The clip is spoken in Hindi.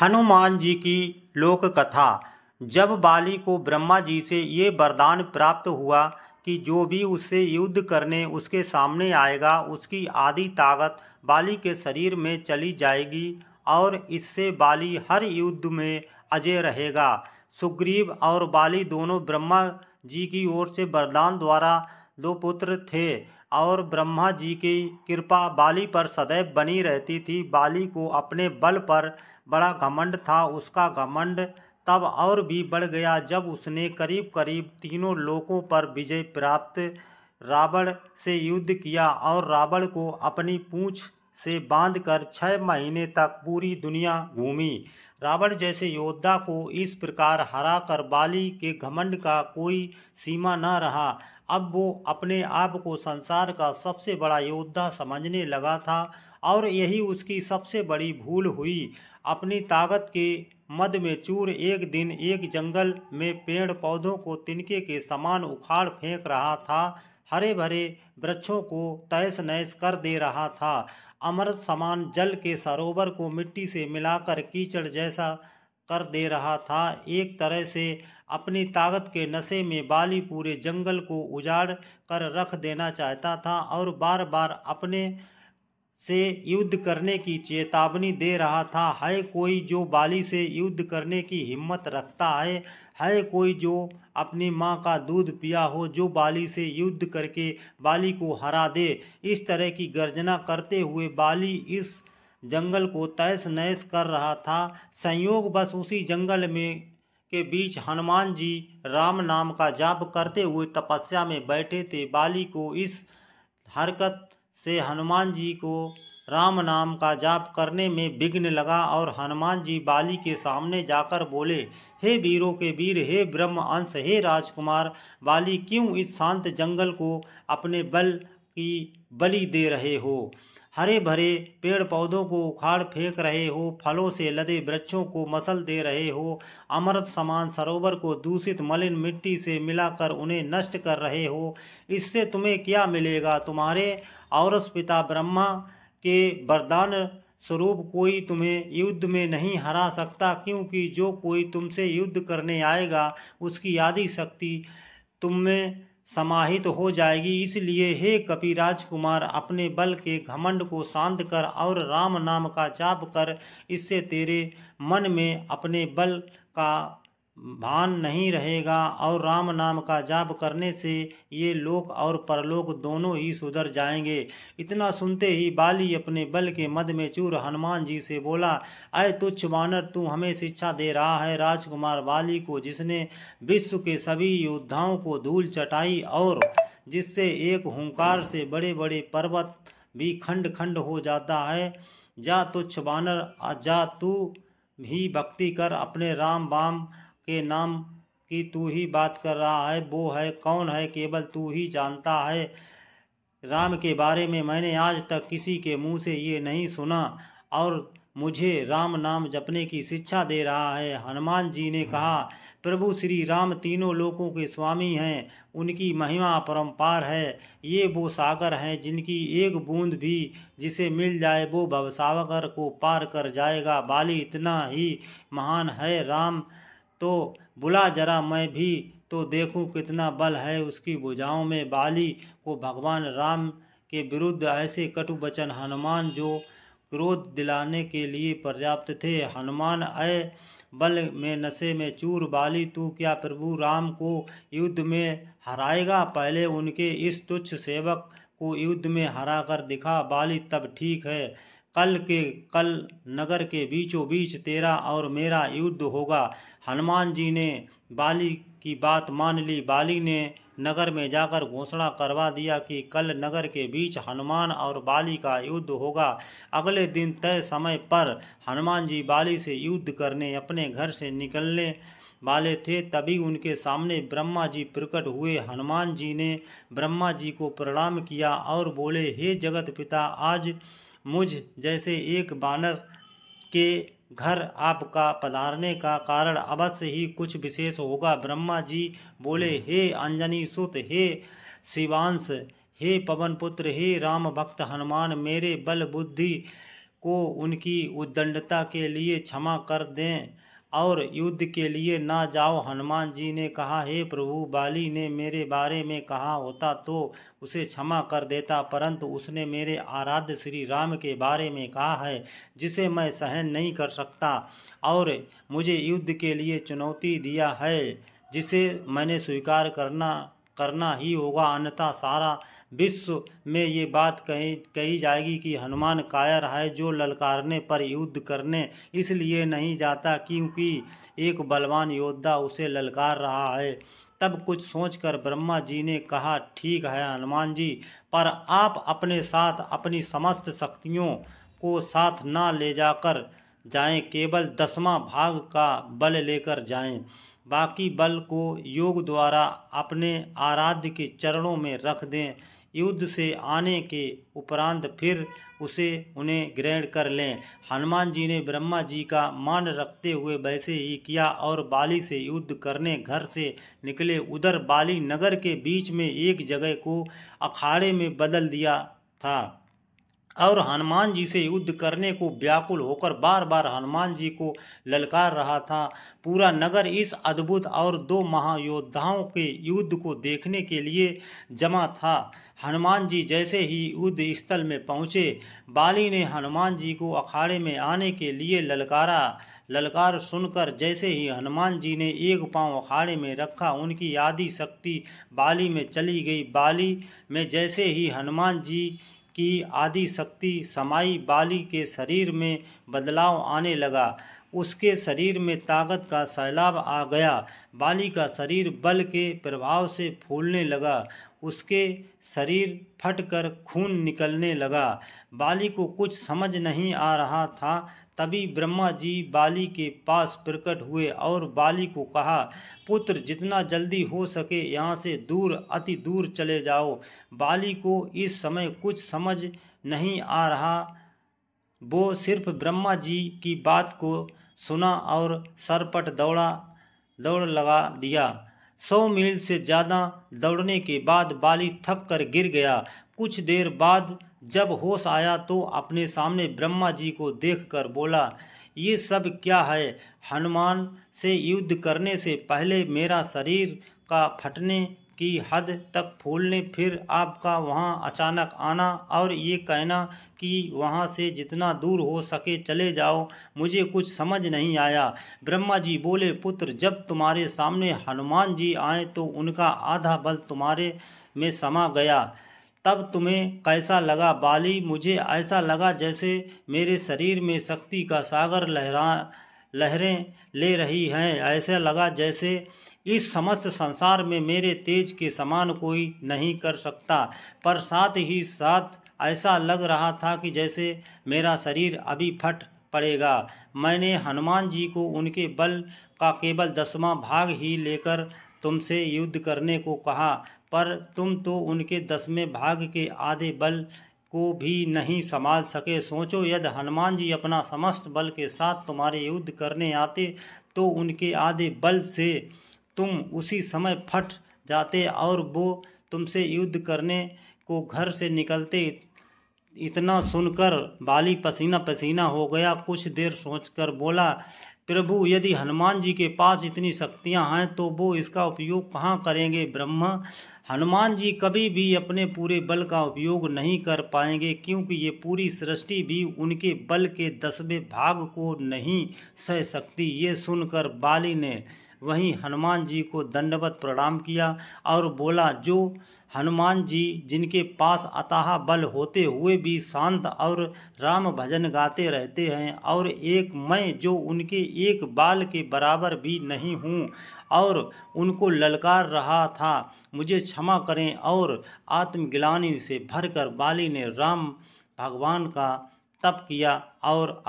हनुमान जी की लोक कथा जब बाली को ब्रह्मा जी से ये वरदान प्राप्त हुआ कि जो भी उससे युद्ध करने उसके सामने आएगा उसकी आधी ताकत बाली के शरीर में चली जाएगी और इससे बाली हर युद्ध में अजय रहेगा सुग्रीव और बाली दोनों ब्रह्मा जी की ओर से वरदान द्वारा दो पुत्र थे और ब्रह्मा जी की कृपा बाली पर सदैव बनी रहती थी बाली को अपने बल पर बड़ा घमंड था उसका घमंड तब और भी बढ़ गया जब उसने करीब करीब तीनों लोकों पर विजय प्राप्त रावण से युद्ध किया और रावण को अपनी पूँछ से बांधकर छः महीने तक पूरी दुनिया घूमी रावण जैसे योद्धा को इस प्रकार हरा कर बाली के घमंड का कोई सीमा न रहा अब वो अपने आप को संसार का सबसे बड़ा योद्धा समझने लगा था और यही उसकी सबसे बड़ी भूल हुई अपनी ताकत के मद में चूर एक दिन एक जंगल में पेड़ पौधों को तिनके के समान उखाड़ फेंक रहा था हरे भरे वृक्षों को तहस नहस कर दे रहा था अमृत समान जल के सरोवर को मिट्टी से मिलाकर कीचड़ जैसा कर दे रहा था एक तरह से अपनी ताकत के नशे में बाली पूरे जंगल को उजाड़ कर रख देना चाहता था और बार बार अपने से युद्ध करने की चेतावनी दे रहा था है कोई जो बाली से युद्ध करने की हिम्मत रखता है है कोई जो अपनी माँ का दूध पिया हो जो बाली से युद्ध करके बाली को हरा दे इस तरह की गर्जना करते हुए बाली इस जंगल को तहस नहस कर रहा था संयोग बस उसी जंगल में के बीच हनुमान जी राम नाम का जाप करते हुए तपस्या में बैठे थे बाली को इस हरकत से हनुमान जी को राम नाम का जाप करने में विघ्न लगा और हनुमान जी बाली के सामने जाकर बोले हे वीरों के वीर हे ब्रह्म अंश हे राजकुमार बाली क्यों इस शांत जंगल को अपने बल की बलि दे रहे हो हरे भरे पेड़ पौधों को उखाड़ फेंक रहे हो फलों से लदे वृक्षों को मसल दे रहे हो अमृत समान सरोवर को दूषित मलिन मिट्टी से मिलाकर उन्हें नष्ट कर रहे हो इससे तुम्हें क्या मिलेगा तुम्हारे औरस पिता ब्रह्मा के वरदान स्वरूप कोई तुम्हें युद्ध में नहीं हरा सकता क्योंकि जो कोई तुमसे युद्ध करने आएगा उसकी आदि शक्ति तुम में समाहित तो हो जाएगी इसलिए हे कपि राजकुमार अपने बल के घमंड को शांत कर और राम नाम का जाप कर इससे तेरे मन में अपने बल का भान नहीं रहेगा और राम नाम का जाप करने से ये लोक और परलोक दोनों ही सुधर जाएंगे इतना सुनते ही बाली अपने बल के मद में चूर हनुमान जी से बोला अय तुच्छ वानर तू हमें शिक्षा दे रहा है राजकुमार बाली को जिसने विश्व के सभी योद्धाओं को धूल चटाई और जिससे एक हुंकार से बड़े बड़े पर्वत भी खंड खंड हो जाता है जा तुच्छ वानर जा तू भी भक्ति कर अपने राम बाम के नाम की तू ही बात कर रहा है वो है कौन है केवल तू ही जानता है राम के बारे में मैंने आज तक किसी के मुंह से ये नहीं सुना और मुझे राम नाम जपने की शिक्षा दे रहा है हनुमान जी ने कहा प्रभु श्री राम तीनों लोकों के स्वामी हैं उनकी महिमा परम्पार है ये वो सागर हैं जिनकी एक बूंद भी जिसे मिल जाए वो भवसागर को पार कर जाएगा बाली इतना ही महान है राम तो बुला जरा मैं भी तो देखूं कितना बल है उसकी भुजाओं में बाली को भगवान राम के विरुद्ध ऐसे कटु वचन हनुमान जो क्रोध दिलाने के लिए पर्याप्त थे हनुमान अय बल में नशे में चूर बाली तू क्या प्रभु राम को युद्ध में हराएगा पहले उनके इस तुच्छ सेवक को युद्ध में हरा कर दिखा बाली तब ठीक है कल के कल नगर के बीचों बीच तेरा और मेरा युद्ध होगा हनुमान जी ने बाली की बात मान ली बाली ने नगर में जाकर घोषणा करवा दिया कि कल नगर के बीच हनुमान और बाली का युद्ध होगा अगले दिन तय समय पर हनुमान जी बाली से युद्ध करने अपने घर से निकलने वाले थे तभी उनके सामने ब्रह्मा जी प्रकट हुए हनुमान जी ने ब्रह्मा जी को प्रणाम किया और बोले हे जगत पिता आज मुझ जैसे एक बानर के घर आपका पधारने का कारण अवश्य ही कुछ विशेष होगा ब्रह्मा जी बोले हे अंजनी सुत हे शिवांश हे पवन पुत्र हे राम भक्त हनुमान मेरे बल बुद्धि को उनकी उद्दंडता के लिए क्षमा कर दें और युद्ध के लिए ना जाओ हनुमान जी ने कहा हे प्रभु बाली ने मेरे बारे में कहा होता तो उसे क्षमा कर देता परंतु उसने मेरे आराध्य श्री राम के बारे में कहा है जिसे मैं सहन नहीं कर सकता और मुझे युद्ध के लिए चुनौती दिया है जिसे मैंने स्वीकार करना करना ही होगा अन्यथा सारा विश्व में ये बात कही कही जाएगी कि हनुमान कायर है जो ललकारने पर युद्ध करने इसलिए नहीं जाता क्योंकि एक बलवान योद्धा उसे ललकार रहा है तब कुछ सोचकर ब्रह्मा जी ने कहा ठीक है हनुमान जी पर आप अपने साथ अपनी समस्त शक्तियों को साथ ना ले जाकर जाएं केवल दसवां भाग का बल लेकर जाएं बाकी बल को योग द्वारा अपने आराध्य के चरणों में रख दें युद्ध से आने के उपरांत फिर उसे उन्हें ग्रहण कर लें हनुमान जी ने ब्रह्मा जी का मान रखते हुए वैसे ही किया और बाली से युद्ध करने घर से निकले उधर बाली नगर के बीच में एक जगह को अखाड़े में बदल दिया था और हनुमान जी से युद्ध करने को व्याकुल होकर बार बार हनुमान जी को ललकार रहा था पूरा नगर इस अद्भुत और दो महायोद्धाओं के युद्ध को देखने के लिए जमा था हनुमान जी जैसे ही युद्ध स्थल में पहुँचे बाली ने हनुमान जी को अखाड़े में आने के लिए ललकारा ललकार सुनकर जैसे ही हनुमान जी ने एक पांव अखाड़े में रखा उनकी आदि शक्ति बाली में चली गई बाली में जैसे ही हनुमान जी की आदि शक्ति समाई बाली के शरीर में बदलाव आने लगा उसके शरीर में ताकत का सैलाब आ गया बाली का शरीर बल के प्रभाव से फूलने लगा उसके शरीर फटकर खून निकलने लगा बाली को कुछ समझ नहीं आ रहा था तभी ब्रह्मा जी बाली के पास प्रकट हुए और बाली को कहा पुत्र जितना जल्दी हो सके यहाँ से दूर अति दूर चले जाओ बाली को इस समय कुछ समझ नहीं आ रहा वो सिर्फ ब्रह्मा जी की बात को सुना और सरपट दौड़ा दौड़ लगा दिया सौ मील से ज़्यादा दौड़ने के बाद बाली थक कर गिर गया कुछ देर बाद जब होश आया तो अपने सामने ब्रह्मा जी को देखकर बोला ये सब क्या है हनुमान से युद्ध करने से पहले मेरा शरीर का फटने की हद तक फूल फिर आपका वहाँ अचानक आना और ये कहना कि वहाँ से जितना दूर हो सके चले जाओ मुझे कुछ समझ नहीं आया ब्रह्मा जी बोले पुत्र जब तुम्हारे सामने हनुमान जी आए तो उनका आधा बल तुम्हारे में समा गया तब तुम्हें कैसा लगा बाली मुझे ऐसा लगा जैसे मेरे शरीर में शक्ति का सागर लहरा लहरें ले रही हैं ऐसा लगा जैसे इस समस्त संसार में मेरे तेज के समान कोई नहीं कर सकता पर साथ ही साथ ऐसा लग रहा था कि जैसे मेरा शरीर अभी फट पड़ेगा मैंने हनुमान जी को उनके बल का केवल दसवां भाग ही लेकर तुमसे युद्ध करने को कहा पर तुम तो उनके दसवें भाग के आधे बल को भी नहीं संभाल सके सोचो यदि हनुमान जी अपना समस्त बल के साथ तुम्हारे युद्ध करने आते तो उनके आधे बल से तुम उसी समय फट जाते और वो तुमसे युद्ध करने को घर से निकलते इतना सुनकर बाली पसीना पसीना हो गया कुछ देर सोचकर बोला प्रभु यदि हनुमान जी के पास इतनी शक्तियां हैं तो वो इसका उपयोग कहाँ करेंगे ब्रह्मा हनुमान जी कभी भी अपने पूरे बल का उपयोग नहीं कर पाएंगे क्योंकि ये पूरी सृष्टि भी उनके बल के दसवें भाग को नहीं सह सकती ये सुनकर बाली ने वहीं हनुमान जी को दंडवत प्रणाम किया और बोला जो हनुमान जी जिनके पास अतः बल होते हुए भी शांत और राम भजन गाते रहते हैं और एक मैं जो उनके एक बाल के बराबर भी नहीं हूँ और उनको ललकार रहा था मुझे क्षमा करें और आत्मग्लानी से भरकर बाली ने राम भगवान का तप किया और